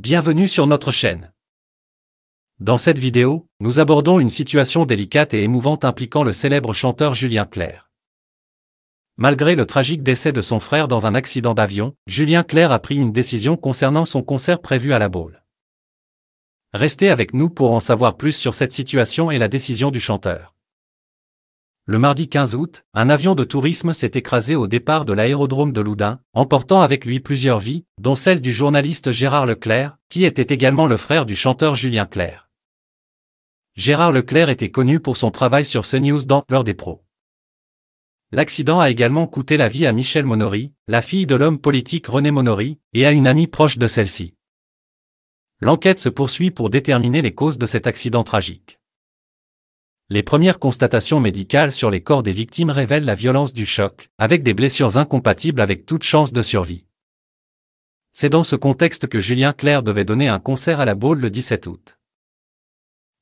Bienvenue sur notre chaîne. Dans cette vidéo, nous abordons une situation délicate et émouvante impliquant le célèbre chanteur Julien Clerc. Malgré le tragique décès de son frère dans un accident d'avion, Julien Clerc a pris une décision concernant son concert prévu à la Baule. Restez avec nous pour en savoir plus sur cette situation et la décision du chanteur. Le mardi 15 août, un avion de tourisme s'est écrasé au départ de l'aérodrome de Loudun, emportant avec lui plusieurs vies, dont celle du journaliste Gérard Leclerc, qui était également le frère du chanteur Julien Clerc. Gérard Leclerc était connu pour son travail sur CNews dans L'heure des pros. L'accident a également coûté la vie à Michel Monori, la fille de l'homme politique René Monori, et à une amie proche de celle-ci. L'enquête se poursuit pour déterminer les causes de cet accident tragique. Les premières constatations médicales sur les corps des victimes révèlent la violence du choc, avec des blessures incompatibles avec toute chance de survie. C'est dans ce contexte que Julien Clerc devait donner un concert à la Baule le 17 août.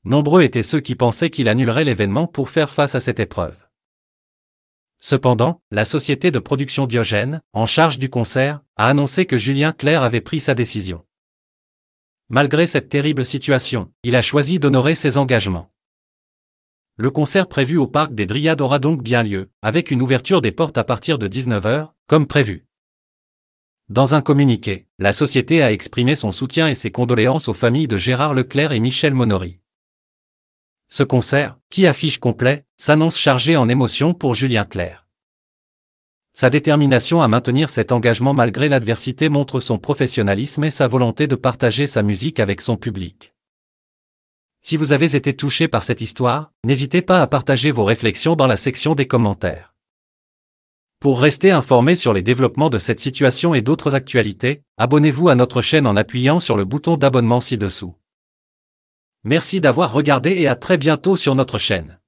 Nombreux étaient ceux qui pensaient qu'il annulerait l'événement pour faire face à cette épreuve. Cependant, la société de production Diogène, en charge du concert, a annoncé que Julien Clerc avait pris sa décision. Malgré cette terrible situation, il a choisi d'honorer ses engagements. Le concert prévu au Parc des Dryades aura donc bien lieu, avec une ouverture des portes à partir de 19h, comme prévu. Dans un communiqué, la société a exprimé son soutien et ses condoléances aux familles de Gérard Leclerc et Michel Monory. Ce concert, qui affiche complet, s'annonce chargé en émotions pour Julien Clerc. Sa détermination à maintenir cet engagement malgré l'adversité montre son professionnalisme et sa volonté de partager sa musique avec son public. Si vous avez été touché par cette histoire, n'hésitez pas à partager vos réflexions dans la section des commentaires. Pour rester informé sur les développements de cette situation et d'autres actualités, abonnez-vous à notre chaîne en appuyant sur le bouton d'abonnement ci-dessous. Merci d'avoir regardé et à très bientôt sur notre chaîne.